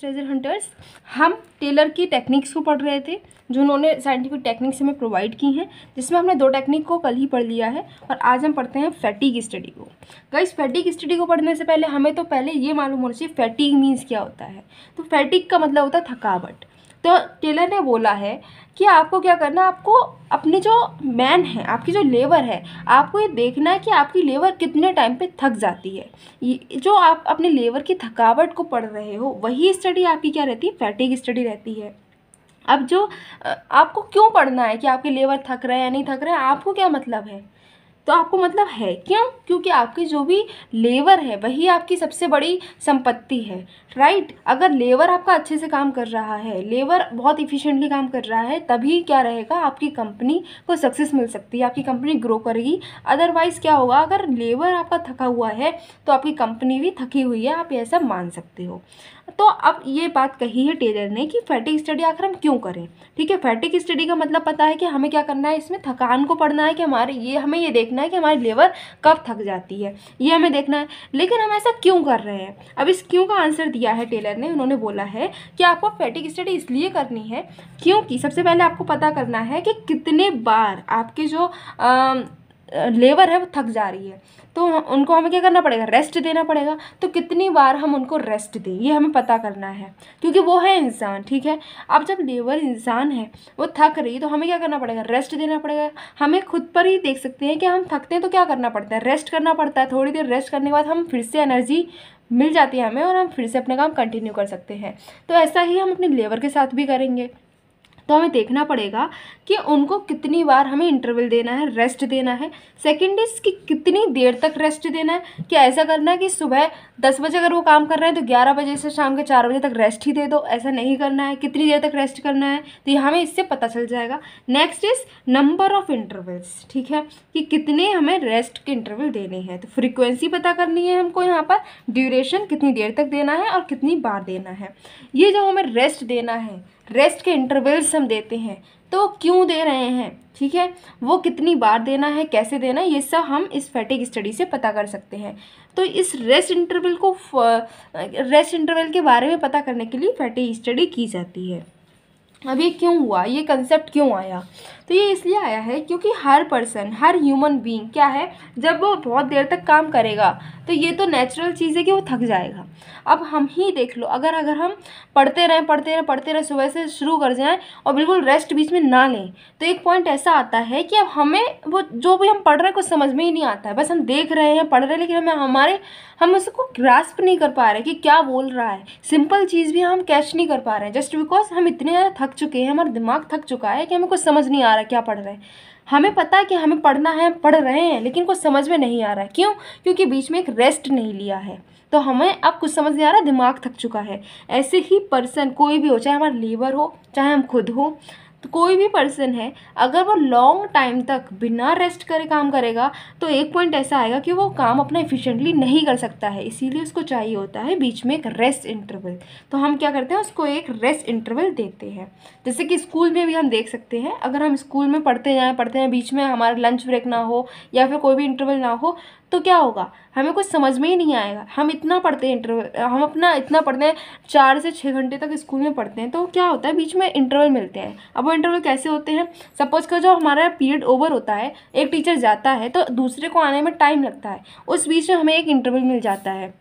surface रेजर hunters हम Taylor की टेक्निक्स को पढ़ रहे थे जो उन्होंने साइंटिफिक टेक्निक्स हमें प्रोवाइड की हैं जिसमें हमने दो टेक्निक को कल ही पढ़ लिया है और आज हम पढ़ते हैं फैटिक स्टडी को गाइस फैटिक स्टडी को पढ़ने से पहले हमें तो पहले ये मालूम होना चाहिए फैटिक मीन्स क्या होता है तो फैटिक का मतलब होता है थकावट तो टेलर ने बोला है कि आपको क्या करना है आपको अपने जो मैन है आपकी जो लेबर है आपको ये देखना है कि आपकी लेबर कितने टाइम पे थक जाती है जो आप अपने लेबर की थकावट को पढ़ रहे हो वही स्टडी आपकी क्या रहती है फैटिक स्टडी रहती है अब जो आपको क्यों पढ़ना है कि आपके लेबर थक रहे हैं या नहीं थक रहे हैं आपको क्या मतलब है तो आपको मतलब है क्यों क्योंकि आपकी जो भी लेबर है वही आपकी सबसे बड़ी संपत्ति है राइट अगर लेबर आपका अच्छे से काम कर रहा है लेबर बहुत इफ़िशेंटली काम कर रहा है तभी क्या रहेगा आपकी कंपनी को सक्सेस मिल सकती है आपकी कंपनी ग्रो करेगी अदरवाइज़ क्या होगा अगर लेबर आपका थका हुआ है तो आपकी कंपनी भी थकी हुई है आप ऐसा मान सकते हो तो अब ये बात कही है टेलर ने कि फैटिक स्टडी आखिर हम क्यों करें ठीक है फैटिक स्टडी का मतलब पता है कि हमें क्या करना है इसमें थकान को पढ़ना है कि हमारे ये हमें ये देखना है कि हमारी लेबर कब थक जाती है ये हमें देखना है लेकिन हम ऐसा क्यों कर रहे हैं अब इस क्यों का आंसर दिया है टेलर ने उन्होंने बोला है कि आपको फैटिक स्टडी इसलिए करनी है क्योंकि सबसे पहले आपको पता करना है कि कितने बार आपके जो आ, लेबर है वो थक जा रही है तो उनको हमें क्या करना पड़ेगा रेस्ट देना पड़ेगा तो कितनी बार हम उनको रेस्ट दें ये हमें पता करना है क्योंकि वो है इंसान ठीक है अब जब लेबर इंसान है वो थक रही है तो हमें क्या करना पड़ेगा रेस्ट देना पड़ेगा हमें खुद पर ही देख सकते हैं कि हम थकते हैं तो क्या करना पड़ता है रेस्ट करना पड़ता है थोड़ी देर रेस्ट करने के बाद हम फिर से एनर्जी मिल जाती है हमें और हम फिर से अपने काम कंटिन्यू कर सकते हैं तो ऐसा ही हम अपने लेबर के साथ भी करेंगे तो हमें देखना पड़ेगा कि उनको कितनी बार हमें इंटरवल देना है रेस्ट देना है सेकेंड इज़ कि कितनी देर तक रेस्ट देना है कि ऐसा करना है कि सुबह दस बजे अगर वो काम कर रहे हैं तो ग्यारह बजे से शाम के चार बजे तक रेस्ट ही दे दो ऐसा नहीं करना है कितनी देर तक रेस्ट करना है तो यहाँ हमें इससे पता चल जाएगा next is number of intervals ठीक है कि कितने हमें रेस्ट के इंटरवल देने हैं तो फ्रिक्वेंसी पता करनी है हमको यहाँ पर ड्यूरेशन कितनी देर तक देना है और कितनी बार देना है ये जो हमें रेस्ट देना है रेस्ट के इंटरवल्स हम देते हैं तो क्यों दे रहे हैं ठीक है वो कितनी बार देना है कैसे देना है ये सब हम इस फैटिक स्टडी से पता कर सकते हैं तो इस रेस्ट इंटरवल को रेस्ट इंटरवल के बारे में पता करने के लिए फैटिक स्टडी की जाती है अब ये क्यों हुआ ये कंसेप्ट क्यों आया तो ये इसलिए आया है क्योंकि हर पर्सन हर ह्यूमन बीइंग क्या है जब वो बहुत देर तक काम करेगा तो ये तो नेचुरल चीज़ है कि वो थक जाएगा अब हम ही देख लो अगर अगर हम पढ़ते रहें पढ़ते रहें पढ़ते रहें सुबह से शुरू कर जाएं और बिल्कुल रेस्ट बीच में ना लें तो एक पॉइंट ऐसा आता है कि अब हमें वो जो भी हम पढ़ रहे हैं कुछ समझ में ही नहीं आता है बस हम देख रहे हैं पढ़ रहे हैं लेकिन हमें हमारे हम उसको ग्रास्प नहीं कर पा रहे कि क्या बोल रहा है सिंपल चीज़ भी हम कैच नहीं कर पा रहे हैं जस्ट बिकॉज हम इतने ज़्यादा थक थक चुके हैं हमारा दिमाग थक चुका है कि हमें कुछ समझ नहीं आ रहा क्या पढ़ रहे हैं हमें पता है कि हमें पढ़ना है पढ़ रहे हैं लेकिन कुछ समझ में नहीं आ रहा है क्यों क्योंकि बीच में एक रेस्ट नहीं लिया है तो हमें अब कुछ समझ नहीं आ रहा दिमाग थक चुका है ऐसे ही पर्सन कोई भी हो चाहे हमारा लेबर हो चाहे हम खुद हो तो कोई भी पर्सन है अगर वो लॉन्ग टाइम तक बिना रेस्ट करे काम करेगा तो एक पॉइंट ऐसा आएगा कि वो काम अपना इफ़िशेंटली नहीं कर सकता है इसीलिए उसको चाहिए होता है बीच में एक रेस्ट इंटरवल तो हम क्या करते हैं उसको एक रेस्ट इंटरवल देते हैं जैसे कि स्कूल में भी हम देख सकते हैं अगर हम स्कूल में पढ़ते जाएँ पढ़ते हैं बीच में हमारा लंच ब्रेक ना हो या फिर कोई भी इंटरवल ना हो तो क्या होगा हमें कुछ समझ में ही नहीं आएगा हम इतना पढ़ते हैं इंटरवल हम अपना इतना पढ़ते हैं चार से छः घंटे तक स्कूल में पढ़ते हैं तो क्या होता है बीच में इंटरवल मिलते हैं अब वो इंटरवल कैसे होते हैं सपोज का जो हमारा पीरियड ओवर होता है एक टीचर जाता है तो दूसरे को आने में टाइम लगता है उस बीच में हमें एक इंटरवल मिल जाता है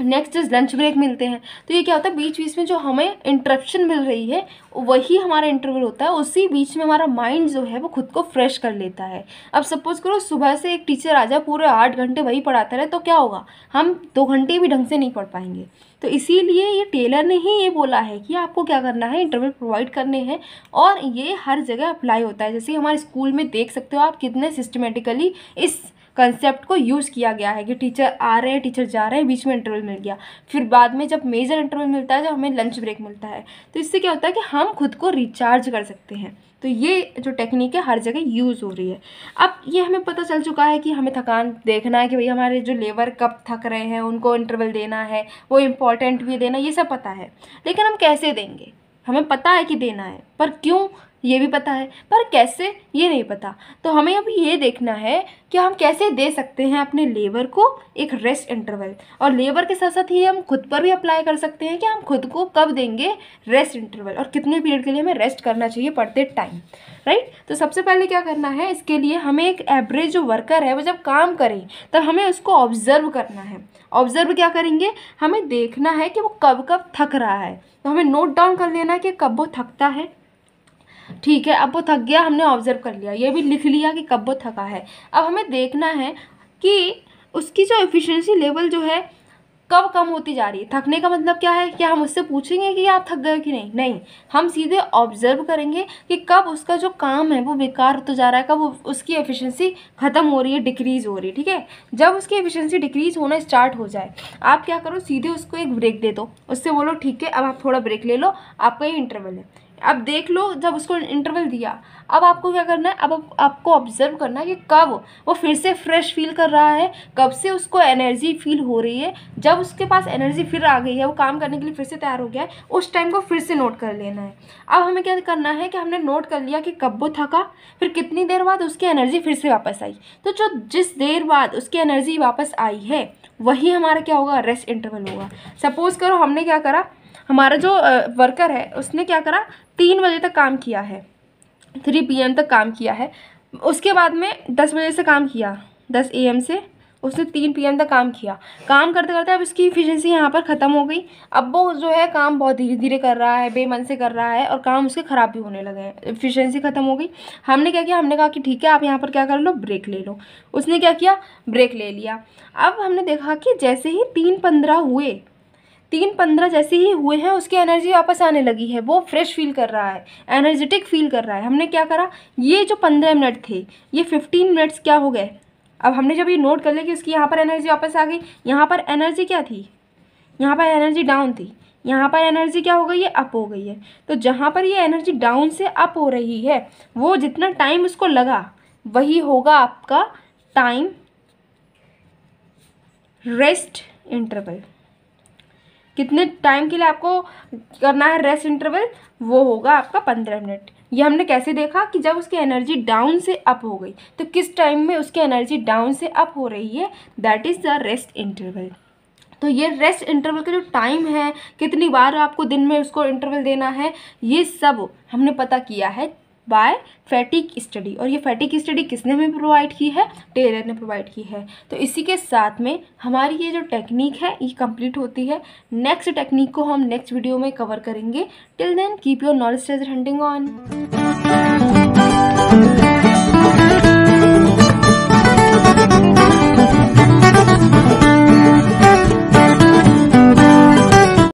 नेक्स्ट इज लंच ब्रेक मिलते हैं तो ये क्या होता है बीच बीच में जो हमें इंटरप्शन मिल रही है वही हमारा इंटरवल होता है उसी बीच में हमारा माइंड जो है वो खुद को फ्रेश कर लेता है अब सपोज करो सुबह से एक टीचर आ जाए पूरे आठ घंटे वही पढ़ाता रहे तो क्या होगा हम दो घंटे भी ढंग से नहीं पढ़ पाएंगे तो इसीलिए ये टेलर ने ही ये बोला है कि आपको क्या करना है इंटरव्यू प्रोवाइड करने हैं और ये हर जगह अप्लाई होता है जैसे हमारे स्कूल में देख सकते हो आप कितने सिस्टमेटिकली इस कंसेप्ट को यूज़ किया गया है कि टीचर आ रहे हैं टीचर जा रहे हैं बीच में इंटरवल मिल गया फिर बाद में जब मेजर इंटरवल मिलता है जब तो हमें लंच ब्रेक मिलता है तो इससे क्या होता है कि हम खुद को रिचार्ज कर सकते हैं तो ये जो टेक्निक है हर जगह यूज़ हो रही है अब ये हमें पता चल चुका है कि हमें थकान देखना है कि भाई हमारे जो लेबर कब थक रहे हैं उनको इंटरवल देना है वो इम्पॉर्टेंट भी देना ये सब पता है लेकिन हम कैसे देंगे हमें पता है कि देना है पर क्यों ये भी पता है पर कैसे ये नहीं पता तो हमें अभी ये देखना है कि हम कैसे दे सकते हैं अपने लेबर को एक रेस्ट इंटरवल और लेबर के साथ साथ ही हम खुद पर भी अप्लाई कर सकते हैं कि हम खुद को कब देंगे रेस्ट इंटरवल और कितने पीरियड के लिए हमें रेस्ट करना चाहिए पढ़ते टाइम राइट तो सबसे पहले क्या करना है इसके लिए हमें एक एवरेज जो वर्कर है वो जब काम करें तब हमें उसको ऑब्जर्व करना है ऑब्जर्व क्या करेंगे हमें देखना है कि वो कब कब थक रहा है तो हमें नोट डाउन कर लेना है कि कब वो थकता है ठीक है अब वो थक गया हमने ऑब्ज़र्व कर लिया ये भी लिख लिया कि कब वो थका है अब हमें देखना है कि उसकी जो एफिशिएंसी लेवल जो है कब कम होती जा रही है थकने का मतलब क्या है क्या हम उससे पूछेंगे कि आप थक गए कि नहीं नहीं हम सीधे ऑब्जर्व करेंगे कि कब उसका जो काम है वो बेकार होता तो जा रहा है कब उसकी एफिशिएंसी ख़त्म हो रही है डिक्रीज़ हो रही है ठीक है जब उसकी एफिशिएंसी डिक्रीज़ होना स्टार्ट हो जाए आप क्या करो सीधे उसको एक ब्रेक दे दो उससे बोलो ठीक है अब आप थोड़ा ब्रेक ले लो आपका ये इंटरवल है अब देख लो जब उसको इंटरवल दिया अब आपको क्या करना है अब आप, आपको ऑब्जर्व करना है कि कब वो फिर से फ्रेश फील कर रहा है कब से उसको एनर्जी फील हो रही है जब उसके पास एनर्जी फिर आ गई है वो काम करने के लिए फिर से तैयार हो गया है उस टाइम को फिर से नोट कर लेना है अब हमें क्या करना है कि हमने नोट कर लिया कि कब वो थका फिर कितनी देर बाद उसकी एनर्जी फिर से वापस आई तो जो जिस देर बाद उसकी एनर्जी वापस आई है वही हमारा क्या होगा रेस्ट इंटरवल होगा सपोज़ करो हमने क्या करा हमारा जो वर्कर है उसने क्या करा तीन बजे तक काम किया है थ्री पी तक काम किया है उसके बाद में दस बजे से काम किया दस ए से उसने तीन पी तक काम किया काम करते करते अब इसकी इफिशेंसी यहाँ पर ख़त्म हो गई अब वो जो है काम बहुत धीरे धीरे कर रहा है बेमन से कर रहा है और काम उसके ख़राब भी होने लगे हैं इफिशेंसी ख़त्म हो गई हमने क्या किया हमने कहा कि ठीक है आप यहाँ पर क्या कर लो ब्रेक ले लो उसने क्या किया ब्रेक ले लिया अब हमने देखा कि जैसे ही तीन पंद्रह हुए तीन पंद्रह जैसे ही हुए हैं उसकी एनर्जी वापस आने लगी है वो फ्रेश फील कर रहा है एनर्जेटिक फील कर रहा है हमने क्या करा ये जो पंद्रह मिनट थे ये फिफ्टीन मिनट्स क्या हो गए अब हमने जब ये नोट कर लिया कि उसकी यहाँ पर एनर्जी वापस आ गई यहाँ पर एनर्जी क्या थी यहाँ पर एनर्जी डाउन थी यहाँ पर एनर्जी क्या हो गई है अप हो गई है तो जहाँ पर ये एनर्जी डाउन से अप हो रही है वो जितना टाइम उसको लगा वही होगा आपका टाइम रेस्ट इंटरवल कितने टाइम के लिए आपको करना है रेस्ट इंटरवल वो होगा आपका पंद्रह मिनट ये हमने कैसे देखा कि जब उसकी एनर्जी डाउन से अप हो गई तो किस टाइम में उसकी एनर्जी डाउन से अप हो रही है that is the rest interval तो ये रेस्ट इंटरवल का जो टाइम है कितनी बार आपको दिन में उसको इंटरवल देना है ये सब हमने पता किया है बाय फैटिक स्टडी और ये फैटिक स्टडी किसने हमें प्रोवाइड की है टेलर ने प्रोवाइड की है तो इसी के साथ में हमारी ये जो टेक्निक है ये कंप्लीट होती है नेक्स्ट टेक्निक को हम नेक्स्ट वीडियो में कवर करेंगे till then keep your knowledge treasure hunting on